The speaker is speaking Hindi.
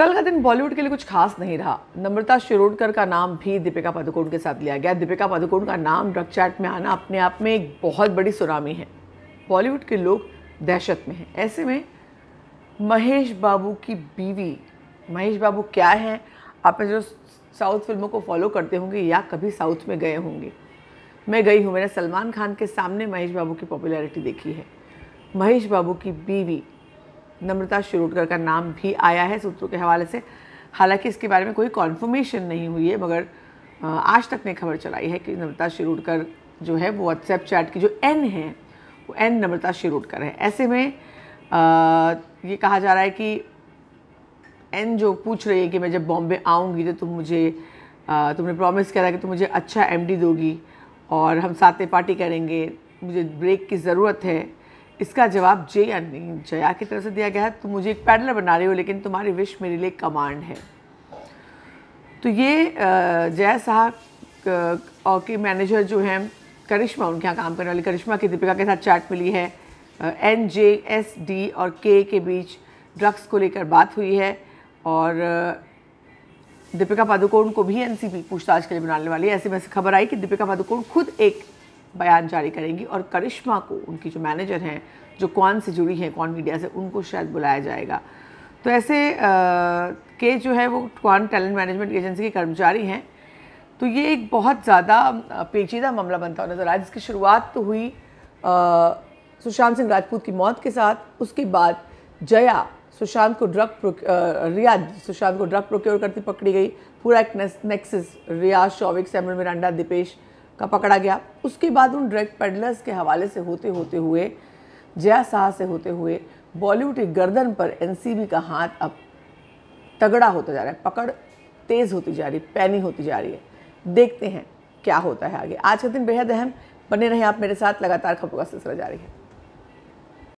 कल का दिन बॉलीवुड के लिए कुछ खास नहीं रहा नम्रता शिरोडकर का नाम भी दीपिका पादुकोण के साथ लिया गया दीपिका पादुकोण का नाम ड्रग चैट में आना अपने आप में एक बहुत बड़ी सुनामी है बॉलीवुड के लोग दहशत में हैं ऐसे में महेश बाबू की बीवी महेश बाबू क्या हैं आप जो साउथ फिल्मों को फॉलो करते होंगे या कभी साउथ में गए होंगे मैं गई हूँ मैंने सलमान खान के सामने महेश बाबू की पॉपुलैरिटी देखी है महेश बाबू की बीवी नम्रता शिरोडकर का नाम भी आया है सूत्रों के हवाले से हालांकि इसके बारे में कोई कॉन्फर्मेशन नहीं हुई है मगर आज तक ने खबर चलाई है कि नम्रता शिरोडकर जो है वो व्हाट्सएप चैट की जो एन है वो एन नम्रता शिरोडकर है ऐसे में आ, ये कहा जा रहा है कि एन जो पूछ रही है कि मैं जब बॉम्बे आऊँगी तो तुम मुझे आ, तुमने प्रॉमिस करा कि तुम मुझे अच्छा एम दोगी और हम साथ में पार्टी करेंगे मुझे ब्रेक की ज़रूरत है इसका जवाब जे जया की तरफ से दिया गया है तुम मुझे एक पैडलर बना रहे हो लेकिन तुम्हारी विश मेरे लिए कमांड है तो ये जया साहब और के मैनेजर जो हैं करिश्मा उनके यहाँ काम करने वाली करिश्मा की दीपिका के साथ चैट मिली है एन जे एस डी और के के बीच ड्रग्स को लेकर बात हुई है और दीपिका पादुकोण को भी एनसीबी पूछताछ के लिए बुलाने वाली है ऐसे में खबर आई कि दीपिका पादुकोण खुद एक बयान जारी करेंगी और करिश्मा को उनकी जो मैनेजर हैं जो कौन से जुड़ी हैं कौन मीडिया से उनको शायद बुलाया जाएगा तो ऐसे आ, के जो है वो कौन टैलेंट मैनेजमेंट एजेंसी के कर्मचारी हैं तो ये एक बहुत ज़्यादा पेचीदा मामला बनता हुआ नज़र आया जिसकी शुरुआत तो हुई सुशांत सिंह राजपूत की मौत के साथ उसके बाद जया सुशांत को ड्रग रिया सुशांत को ड्रग प्रोक्योर करती पकड़ी गई पूरा एक नेक्सिस रियाज शौविक सैमुल मिरांडा दीपेश का पकड़ा गया उसके बाद उन ड्रग पेडलर्स के हवाले से होते होते हुए जया शाह से होते हुए बॉलीवुड की गर्दन पर एनसीबी का हाथ अब तगड़ा होता जा रहा है पकड़ तेज़ होती जा रही पैनी होती जा रही है देखते हैं क्या होता है आगे आज का दिन बेहद अहम बने रहें आप मेरे साथ लगातार खबरों का सिलसिला जारी है